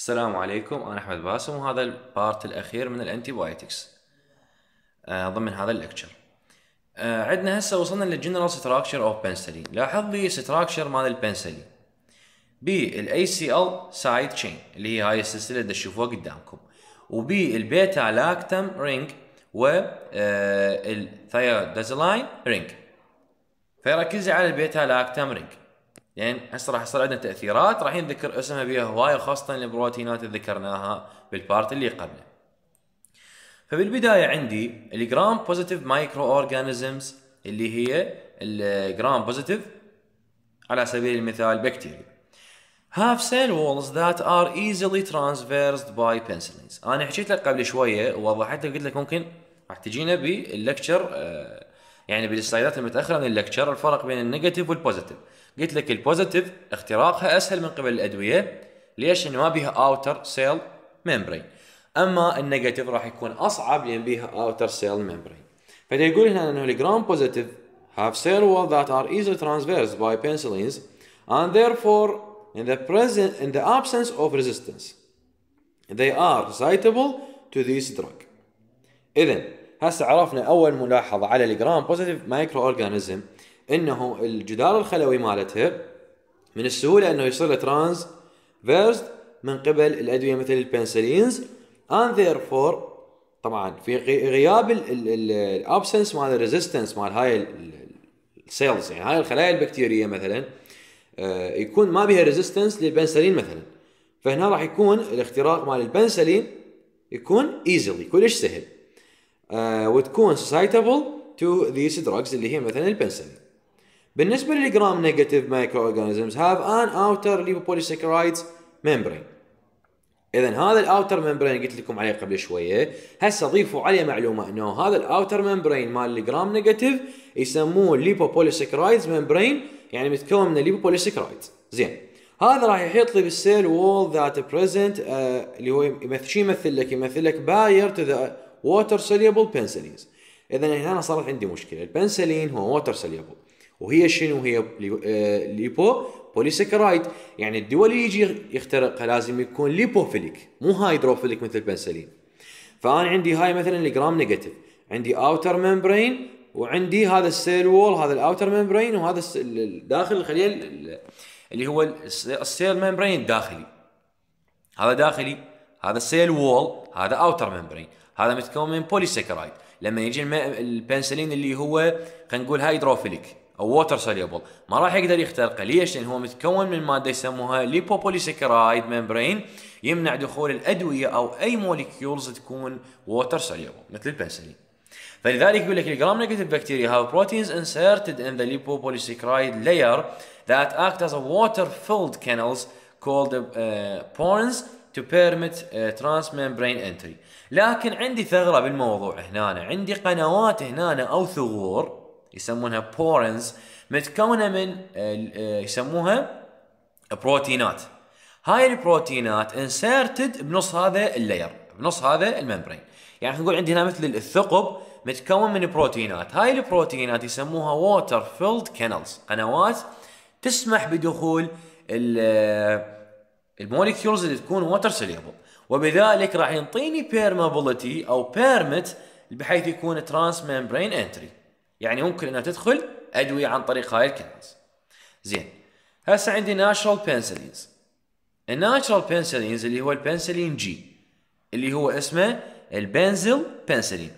السلام عليكم انا احمد باسم وهذا البارت الاخير من الانتي بايوتكس آه ضمن هذا الليكتشر آه عندنا هسه وصلنا للجنرال ستراكشر اوف بنسلين لاحظ لي ستراكشر مال البنسلين بي الاي سي ال سايد تشين اللي هي هاي السلسله تشوفوها قدامكم وبي البيتا لاكتم رينج و الثايودازلاين رينج فيركز على البيتا لاكتم رينج لان يعني هسه راح يصير عندنا تاثيرات راح نذكر اسمها بها هوايه وخاصه البروتينات اللي ذكرناها بالبارت اللي قبله. فبالبدايه عندي الجرام بوزيتيف مايكرو اورجانيزمز اللي هي الجرام بوزيتيف على سبيل المثال بكتيريا. have cell walls that are easily transversed by penicillins. انا حكيت لك قبل شويه ووضحت لك قلت لك ممكن راح تجينا باللكتشر آه، يعني بالسلايدات المتاخره من اللكتشر الفرق بين النيجاتيف والبوزيتيف. قلت لك البوزيتيف اختراقها اسهل من قبل الادويه ليش؟ لانه ما بيها اوتر سيل ميمبرين اما النيجاتيف راح يكون اصعب لان بيها اوتر سيل ميمبرين فدا يقول هنا انه الجرام بوزيتيف have cell wall that are easily transversed by penicillins and therefore ان ذا بريزنت ان ذا ابسنس اوف ريزيستنس they are susceptible to this drug اذا هسه عرفنا اول ملاحظه على الجرام بوزيتيف مايكرو اورجانيزم انه الجدار الخلوي مالتها من السهوله انه يصير ترانز فيرست من قبل الادويه مثل البنسلينز and therefore طبعا في غياب الابسنس مال الريزيستنس مال هاي السيلز يعني هاي الخلايا البكتيريه مثلا آه، يكون ما بها ريزيستنس للبنسلين مثلا فهنا راح يكون الاختراق مال البنسلين يكون ايزلي كلش سهل آه، وتكون سوسايتبل تو ذيس دراجز اللي هي مثلا البنسلين بالنسبه للجرام نيجاتيف مايكرو اورجانيزمز هاف ان اوتر ليبوبوليسكرايدز ميمبرين اذا هذا الاوتر ميمبرين قلت لكم عليه قبل شويه هسه ضيفوا عليه معلومه انه هذا الاوتر ميمبرين مال الجرام نيجاتيف يسموه ليبوبوليسكرايدز ميمبرين يعني متكون من الليبوبوليسكرايدز زين هذا راح يحيط لي بالسيل وول ذات بريزنت اللي هو يمثل شو يمثل لك يمثل لك باير تو ذا ووتر سوليبل بنسلينز اذا هنا صارت عندي مشكله البنسلين هو ووتر سوليبل وهي شنو هي ليبو آه، بوليسكرايد يعني الدواء اللي يجي يخترقها لازم يكون ليبوفيليك مو هايدروفيليك مثل البنسلين فانا عندي هاي مثلا الجرام نيجاتيف عندي اوتر ممبرين وعندي هذا السيل وول هذا الاوتر ممبرين وهذا الداخل الخليه اللي هو السيل ممبرين الداخلي هذا داخلي هذا السيل وول هذا اوتر ممبرين هذا متكون من بوليسكرايد لما يجي البنسلين اللي هو خلينا نقول هايدروفيليك او ووتر سوليبل ما راح يقدر يخترقه ليش؟ لان هو متكون من ماده يسموها ليبوبوليسكرايد ممبرين يمنع دخول الادويه او اي موليكيولز تكون ووتر سوليبل مثل البنسلين. فلذلك يقول لك الجرام نيجاتيف بكتيريا هاف بروتينز انسيرتد ان ذا ليبوبوليسكرايد لاير ذات اكت از ووتر فيلد كانلز كولد بورنز to permit uh, transmembrane entry لكن عندي ثغره بالموضوع هنا عندي قنوات هنا او ثغور يسمونها بورنز متكونه من آه، يسموها بروتينات هاي البروتينات انسيرتد بنص هذا اللاير بنص هذا الممبرين يعني نقول عندي هنا مثل الثقب متكون من بروتينات هاي البروتينات يسموها ووتر فيلد كانلز قنوات تسمح بدخول آه، الموليكيولز اللي تكون ووتر سوليبل وبذلك راح ينطيني بيرمابيلتي او بيرمت بحيث يكون ترانس ممبرين انتري يعني ممكن انها تدخل ادويه عن طريق هاي الكنز زين هسه عندي ناتشرال بنسلينز الناتشرال بنسلينز اللي هو البنسلين جي اللي هو اسمه البنزل بنسلين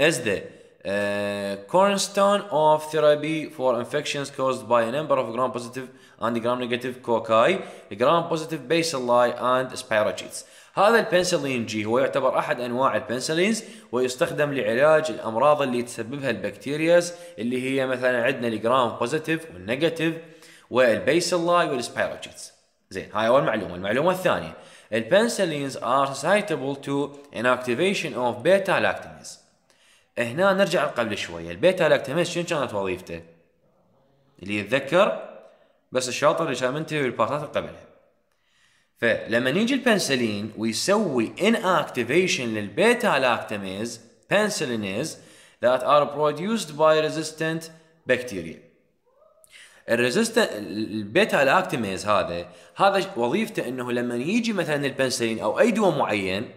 is the uh, cornerstone of therapy for infections caused by a number of gram positive and gram negative cocci, gram positive bacilli and spirochetes. هذا البنسلين جي هو يعتبر احد انواع البنسلينز ويستخدم لعلاج الامراض اللي تسببها البكتيرياز اللي هي مثلا عندنا الجرام بوزيتيف والنيجاتيف والبيسلاي والسبيروجيتس زين هاي اول معلومه المعلومه الثانيه البنسلينز سايتبل تو ان اكتيفيشن اوف بيتا لاكتينز هنا نرجع قبل شويه البيتا لاكتينز شنو كانت وظيفته اللي يتذكر بس الشاطر اللي كان منتهي بالبارتات اللي قبلها فلما يجي البنسلين ويسوي ان اكتيفيشن للبيتا لاكتاميز بنسلينيز ذات ار برودوسد باي ريزيستنت بكتيريا الريزيستنت البيتا لاكتاميز هذا هذا وظيفته انه لما يجي مثلا البنسلين او اي دواء معين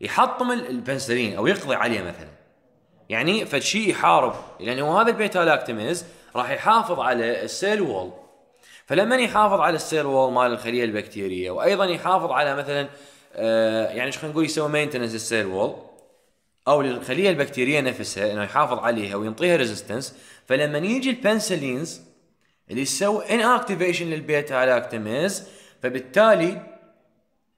يحطم البنسلين او يقضي عليه مثلا يعني فشي يحارب لانه يعني هذا البيتا لاكتاميز راح يحافظ على السيل وول فلما يحافظ على السيل وول مال الخليه البكتيريه وايضا يحافظ على مثلا آه، يعني ايش خلينا نقول يسوي مينتنس للسيل وول او للخليه البكتيريه نفسها انه يحافظ عليها وينطيها ريزيستنس فلما يجي البنسلينز اللي يسوي ان اكتيفيشن للبيتا لاكتاميز فبالتالي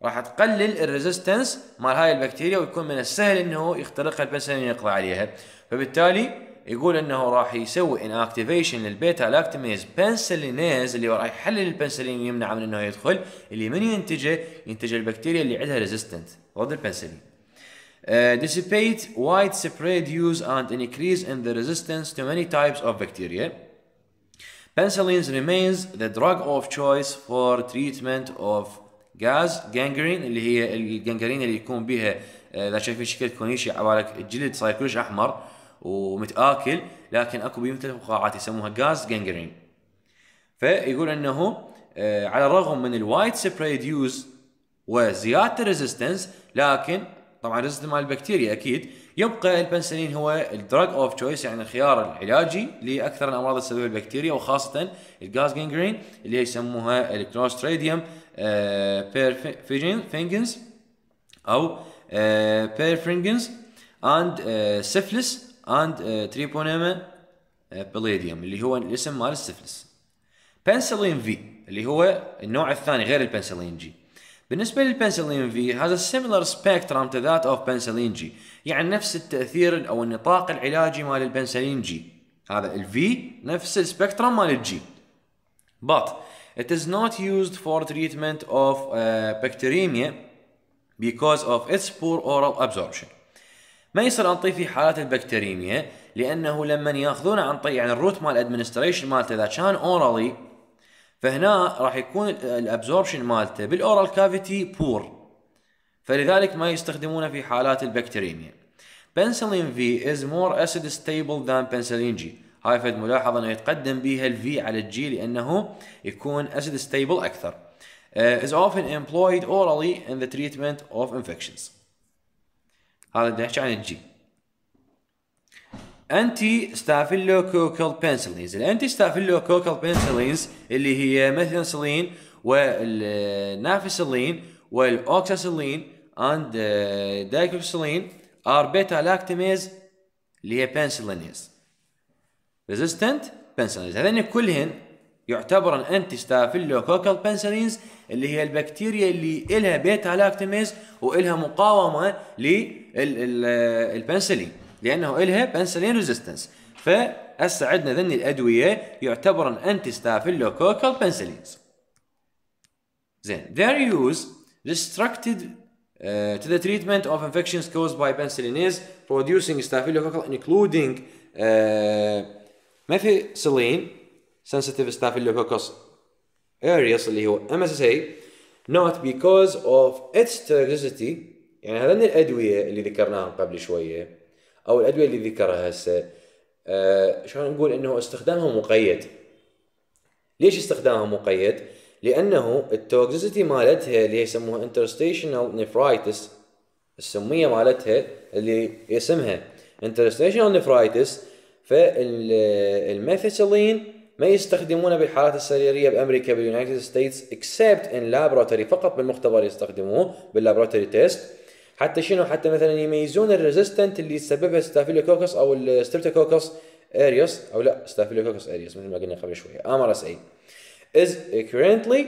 راح تقلل الريزيستنس مال هاي البكتيريا ويكون من السهل انه يخترقها البنسلين يقضي عليها فبالتالي يقول انه راح يسوي ان اكتيفيشن للبيتا لاكتميز بنسلينيز اللي راح يحلل البنسلين ويمنعه من انه يدخل اللي من ينتجه ينتج البكتيريا اللي عندها ريزيستنت ضد البنسلين. ديسيبيت آه، dissipate widespread use and increase in the resistance to many types of bacteria. بنسلينز remains the drug of choice for treatment of غاز gangrene اللي هي الجنجرين اللي يكون بها آه، اذا شايفين شكل كونيشي على بالك الجلد صاير كلش احمر ومتاكل لكن اكو بيمته فقاعات يسموها جاز جنجرين فيقول انه آه، على الرغم من الوايد سبريد يوز وزياده الريزيستنس لكن طبعا ريزيستنس مال البكتيريا اكيد يبقى البنسلين هو الدراج اوف تشويس يعني الخيار العلاجي لاكثر الامراض تسببها البكتيريا وخاصه الجاز جنجرين اللي يسموها الكلوستريديوم بيرفيجنز آه، او بيرفرنجنز اند سيفلس اند تريبونيما بليديوم اللي هو الاسم مال السفلس بنسلين في اللي هو النوع الثاني غير البنسلين جي بالنسبه للبنسلين في هذا سيميلر سبيكترم تو ذات اوف بنسلين جي يعني نفس التاثير او النطاق العلاجي مال البنسلين جي هذا الفي نفس السبيكترم مال الجي but it is not used for treatment of uh, bacteremia because of its poor oral absorption ما يصير انطي في حالات البكتيريميا لانه لما ياخذون عن طريق يعني الروت مال ادمنستريشن مالته اذا كان اورالي فهنا راح يكون الابزوربشن مالته بالاورال كافيتي بور فلذلك ما يستخدمونه في حالات البكتيريميا بنسلين في از مور اسيد ستيبل ذان بنسلين جي هاي فد ملاحظه انه يتقدم بها الفي على الجي لانه يكون اسيد ستيبل اكثر از اوفن امبلويد اورالي ان ذا تريتمنت اوف انفكشنز هذا بدنا نحكي عن الجي انتي ستافيلو كوكل بنسلينز الانتي ستافيلو كوكل بنسلينز اللي هي ميثنسلين والنافسلين والاوكساسلين اند دايكلوسلين ار بيتا لاكتيميز اللي هي بنسلينز ريزيستنت بنسلينز هذين كلهن يعتبر انتي ستافيلوكوكال بنسلينز اللي هي البكتيريا اللي الها بيتا لاكتميز والها مقاومه للبنسلين لانه الها بنسلين ريزيستنس فهسه عندنا ذن الادويه يعتبر انتي ستافيلوكوكال بنسلينز زين their use restricted uh, to the treatment of infections caused by penicillinase producing staphylococcal including uh, methicillin sensitive staphylococcus areas اللي هو MSSA not because of its toxicity يعني هذين الأدوية اللي ذكرناهم قبل شوية أو الأدوية اللي ذكرها هسه أه شلون نقول إنه استخدامها مقيد ليش استخدامها مقيد؟ لأنه التوكسيسيتي مالتها اللي يسموها interstitial nephritis السمية مالتها اللي اسمها interstitial nephritis فالميثيسيلين ما يستخدمون بالحالات السريريه بامريكا باليونايتد ستيتس اكسبت ان لابراتوري فقط بالمختبر يستخدموه باللابراتوري تيست حتى شنو حتى مثلا يميزون الريزيستنت اللي يسببها ستافيلوكوكس او الستريبتوكوكس اريوس او لا ستافيلوكوكس اريوس مثل ما قلنا قبل شويه ام اس اي is currently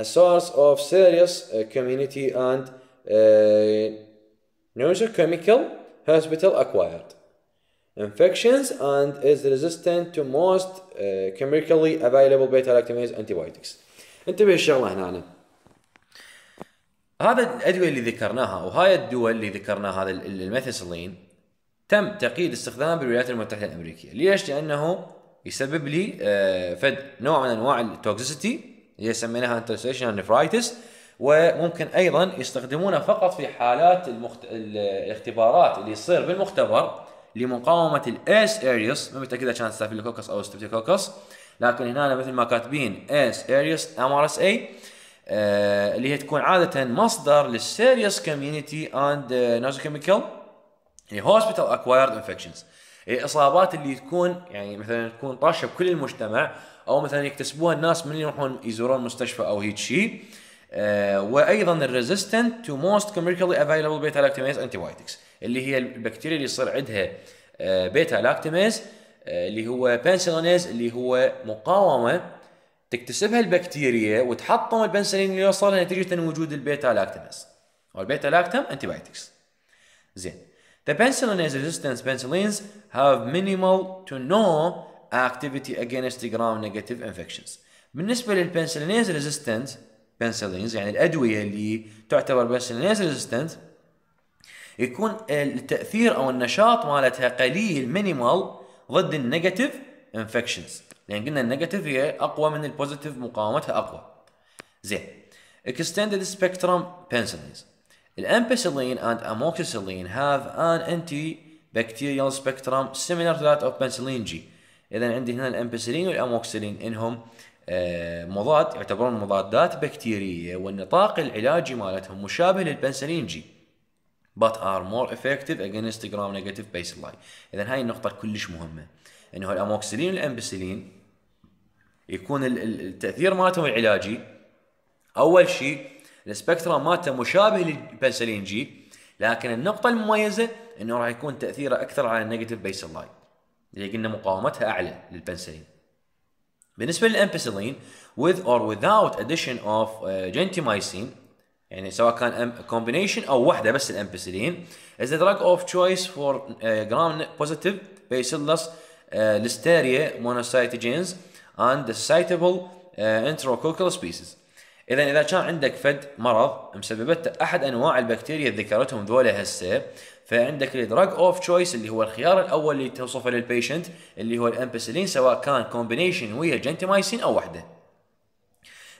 a source of serious uh, community and uh, nosocomial hospital acquired infections and is resistant to most uh, chemically available beta-lactamase antibiotics. انتبه الشغلة هنا أنا. هذا الأدوية اللي ذكرناها وهاي الدول اللي ذكرناها هذا الميثيسلين تم تقييد استخدامه بالولايات المتحدة الأمريكية. ليش؟ لأنه يسبب لي آه، فد نوع من أنواع التوكسيسيتي اللي سميناها انترستيشنال نفرايتس وممكن ايضا يستخدمونه فقط في حالات المخت... الاختبارات اللي يصير بالمختبر لمقاومه الاس اريوس ما متاكد اذا كانت ستافيلوكوكس او ستريبتوكوكس لكن هنا مثل ما كاتبين اس اريوس ام ار آه، اس اي اللي هي تكون عاده مصدر للسيريوس كوميونتي اند كيميكال يعني هوسبيتال اكوايرد انفكشنز الاصابات اللي تكون يعني مثلا تكون طاشه بكل المجتمع او مثلا يكتسبوها الناس من يروحون يزورون مستشفى او هيك شيء آه، وايضا الريزيستنت تو موست كوميركلي افيلبل بيتا لاكتاميز انتي بايوتكس اللي هي البكتيريا اللي يصير عندها بيتا آه، لاكتاميز آه، اللي هو بنسلينيز اللي هو مقاومه تكتسبها البكتيريا وتحطم البنسلين اللي يوصلها نتيجه وجود البيتا لاكتاميز او البيتا لاكتام انتي بايوتكس زين The penicillinase resistance penicillins have minimal to no activity against gram negative infections. بالنسبه للبنسلينيز resistance بنسلينز يعني الادويه اللي تعتبر بنسلينز ريزيستنت يكون التاثير او النشاط مالتها قليل مينيمال ضد النيجاتيف انفكشنز لان قلنا النيجاتيف هي اقوى من البوزيتيف مقاومتها اقوى زين اكستندد سبيكترم بنسلينز الامبسلين اموكسلين هاف ان انتي بكتيريال سبيكترم سيميلر تو ذات اوف بنسلين جي اذا عندي هنا الامبسلين والاموكسلين انهم آه، مضاد يعتبرون مضادات بكتيريه والنطاق العلاجي مالتهم مشابه جي but are more effective against gram negative baseline اذا هاي النقطه كلش مهمه انه الاموكسلين والامبسلين يكون التاثير مالتهم العلاجي اول شيء السبكترا مالته مشابه للبنسلين جي لكن النقطه المميزه انه راح يكون تاثيره اكثر على النيجاتيف بيس اللاين اللي قلنا مقاومتها اعلى للبنسلين بالنسبه للامبسلين with or without addition of uh, gentamicin يعني سواء كان combination او واحده بس الامبسلين is a drug of choice for uh, gram positive bacillus uh, listeria monocytogenes and the cytable uh, enterococcal species اذا اذا كان عندك فد مرض مسببته احد انواع البكتيريا اللي ذكرتهم ذولا هسه فعندك الدراج اوف تشويس اللي هو الخيار الاول اللي توصفه للبيشنت اللي هو الامبسلين سواء كان كومبينيشن ويا جنتمايسين او وحده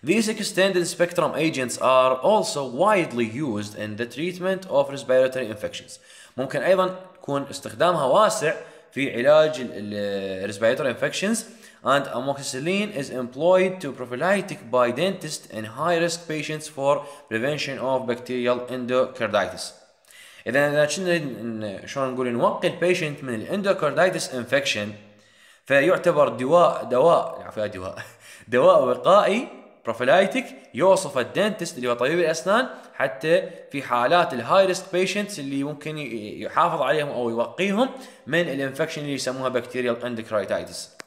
These extended spectrum agents are also widely used in the treatment of respiratory infections. ممكن ايضا يكون استخدامها واسع في علاج الريسبيراتوري انفكشنز and amoxicillin is employed to prophylactic by dentists in high-risk patients for prevention of bacterial endocarditis. إذا إذا نريد شلون نقول نوقي البيشنت من الاندوكارديتس انفكشن فيعتبر دواء دواء عفوا دواء دواء وقائي بروفيلايتك يوصف الدنتست اللي هو طبيب الاسنان حتى في حالات الهاي ريسك بيشنتس اللي ممكن يحافظ عليهم او يوقيهم من الانفكشن اللي يسموها بكتيريال اندوكارديتس.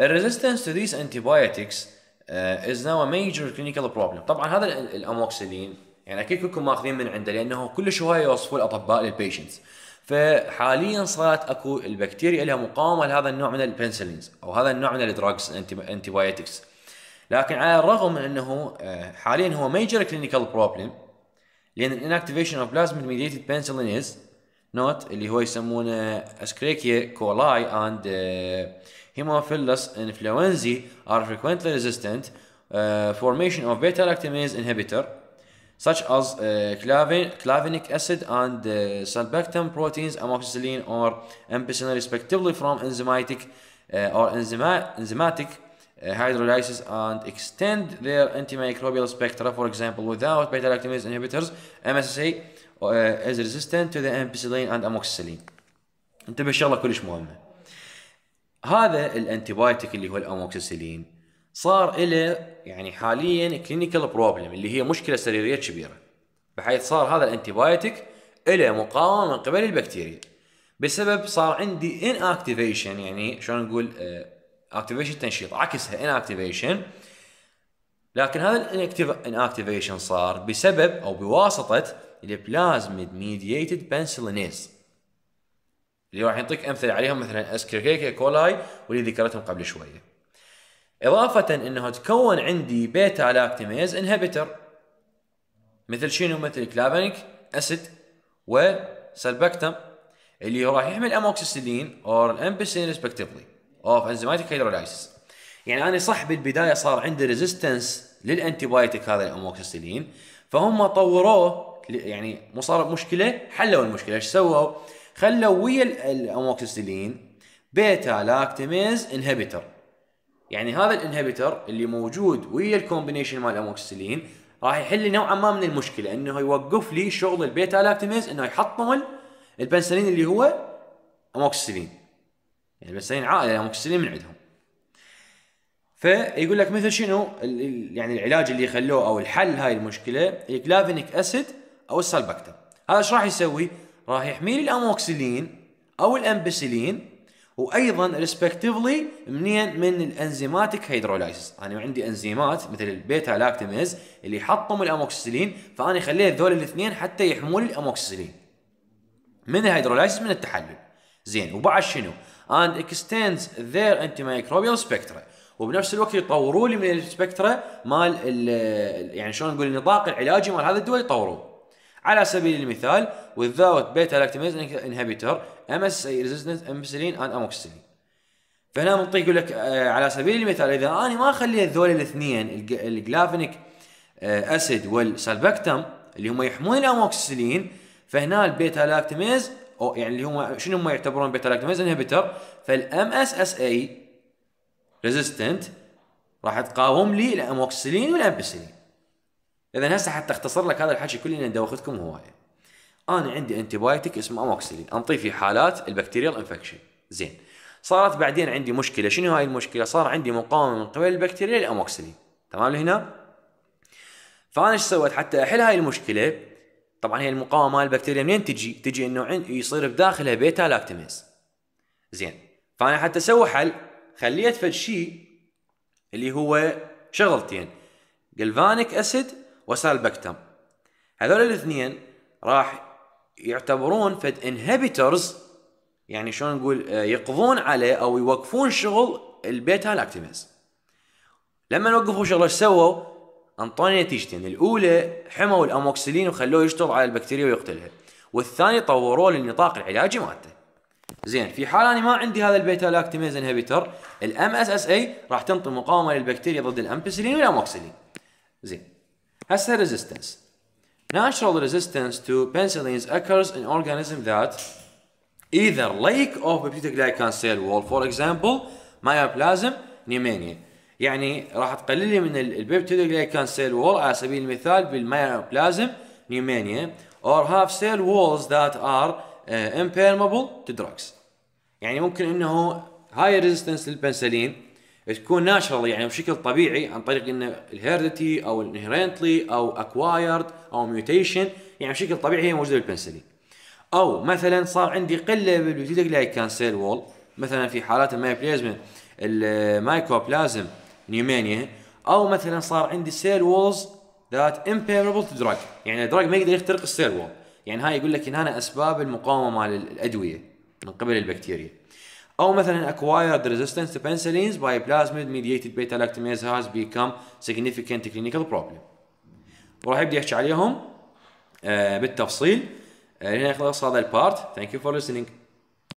الريزيستنس تو ذيس انتيبايوتكس از ناو ميجر كلينيكال بروبلم طبعا هذا الاموكسلين يعني اكيد كلكم ماخذين من عنده لانه كلش شويه يوصفوه الاطباء للبيشنتس فحاليا صارت اكو البكتيريا لها مقاومه لهذا النوع من البنسلينز او هذا النوع من الدراجز انتيبايوتكس لكن على الرغم من انه uh, حاليا هو ميجر كلينيكال بروبلم لان الانكتيفيشن اوف بلازما ميديتد بنسلين از نوت اللي هو يسمونه اسكريكيا كولاي اند Haemophilus influenzae are frequently resistant uh, formation of beta-lactamase inhibitor such as uh, clavin clavinic acid and uh, sulbactam proteins, amoxicillin or ampicillin respectively from enzymatic uh, or enzyma enzymatic uh, hydrolysis and extend their antimicrobial spectra. For example, without beta-lactamase inhibitors, MSSA uh, is resistant to the ampicillin and amoxicillin. انتبه ان شاء الله كلش مهمه هذا الانتبايتك اللي هو الاموكسيسيلين صار له يعني حاليا كلينيكال بروبلم اللي هي مشكله سريريه كبيره بحيث صار هذا الانتبايتك له مقاومه من قبل البكتيريا بسبب صار عندي ان اكتيفيشن يعني شلون نقول اكتيفيشن آه، تنشيط عكسها ان اكتيفيشن لكن هذا الان اكتيفيشن صار بسبب او بواسطه البلازميد ميدييتد بنسلينيز اللي راح يعطيك امثله عليهم مثلا اسكريكيكا كولاي واللي ذكرتهم قبل شويه. اضافه انه تكون عندي بيتا لاكتيميز انهبيتر مثل شنو مثل كلافينيك اسيد وسلبكتم اللي راح يحمل اموكسيسيلين اور الامبسين ريسبكتفلي اوف انزيماتيك هيدرولايسيس يعني انا صح بالبدايه صار عندي ريزيستنس للانتي بايوتيك هذا الاموكسيسيلين فهم طوروه يعني مو صار مشكله حلوا المشكله ايش سووا؟ خلوا ويا الاموكسيسيلين بيتا لاكتميز انهبيتر يعني هذا الانهبيتر اللي موجود ويا الكومبينيشن مال الاموكسيسيلين راح يحل لي نوعا ما من المشكله انه يوقف لي شغل البيتا لاكتميز انه يحطم البنسلين اللي هو اموكسيسيلين يعني البنسلين عائله الاموكسيسيلين من عندهم فيقول لك مثل شنو يعني العلاج اللي خلوه او الحل هاي المشكله الكلافينيك اسيد او السلبكتر هذا ايش راح يسوي؟ راح يحمي لي الاموكسيلين او الامبسيلين وايضا ريسبكتيفلي منين من الانزيماتيك هيدرولايسيس انا يعني عندي انزيمات مثل البيتا لاكتاميز اللي حطم الاموكسيلين فانا خليت ذول الاثنين حتى يحموا لي الاموكسيلين من الهيدرولايسيس من التحلل زين وبعد شنو اكستندز ذير انتي مايكروبيال spectra وبنفس الوقت يطوروا لي من السبكترا مال يعني شلون نقول النطاق العلاجي مال هذا الدواء يطوروه على سبيل المثال without beta lactamase inhibitor MSA resistant ampicillin and amoxicillin فهنا منطقي يقول لك آه, على سبيل المثال اذا انا ما اخلي هذول الاثنين الجلافينيك اسيد آه, والسلبكتم اللي هم يحمون الاموكسيلين فهنا البيتا لاكتميز او يعني اللي هم شنو هم يعتبرون بيتا لاكتميز انهبيتر فالام اس اس اي ريزيستنت راح تقاوم لي الاموكسيلين والامبسيلين اذا هسه حتى اختصر لك هذا الحكي كله لان دوختكم هوايه انا عندي انتبايتك اسمه اموكسلين انطيه في حالات البكتيريال انفكشن زين صارت بعدين عندي مشكله شنو هاي المشكله صار عندي مقاومه من قبل البكتيريا للاموكسلين تمام لهنا فانا ايش سويت حتى احل هاي المشكله طبعا هي المقاومه مال البكتيريا منين تجي تجي انه يصير بداخلها بيتا لاكتميز زين فانا حتى اسوي حل خليت فد شيء اللي هو شغلتين جلفانيك اسيد بكتم هذول الاثنين راح يعتبرون فد انهبيترز يعني شلون نقول آه، يقضون عليه او يوقفون شغل البيتا لاكتمز لما وقفوا شغله ايش سووا؟ انطوني نتيجتين الاولى حموا الاموكسلين وخلوه يشتغل على البكتيريا ويقتلها والثاني طوروه للنطاق العلاجي مالته زين في حال انا ما عندي هذا البيتا لاكتيميز انهبيتر الام اس اس اي راح تنطي مقاومه للبكتيريا ضد الامبسلين والاموكسلين زين Has Acid resistance. Natural resistance to penicillins occurs in organisms that either lack of beta-glycan cell wall, for example, myoplasm pneumonia. يعني راح تقلل من من البيبتيدوغلايكان سيل وول على سبيل المثال بالميوبلازم نيومانيا or have cell walls that are uh, impermeable to drugs. يعني ممكن انه هاي resistance للبنسلين تكون ناشرال يعني بشكل طبيعي عن طريق انه الهيردتي او الانهرنتلي او اكوايرد او ميوتيشن يعني بشكل طبيعي هي موجوده بالبنسلين او مثلا صار عندي قله جلايكان سيل وول مثلا في حالات المايوبلازم المايكوبلازم نيومانيا او مثلا صار عندي سيل وولز ذات امبيربل تو دراج يعني الدراج ما يقدر يخترق السيل وول يعني هاي يقول لك ان هنا اسباب المقاومه مال الادويه من قبل البكتيريا او مثلا acquired resistance to penicillins by plasmid mediated beta lactamase has become significant clinical problem. وراح يبدي يحكي عليهم بالتفصيل هنا خلص هذا البارت ثانك يو فور listening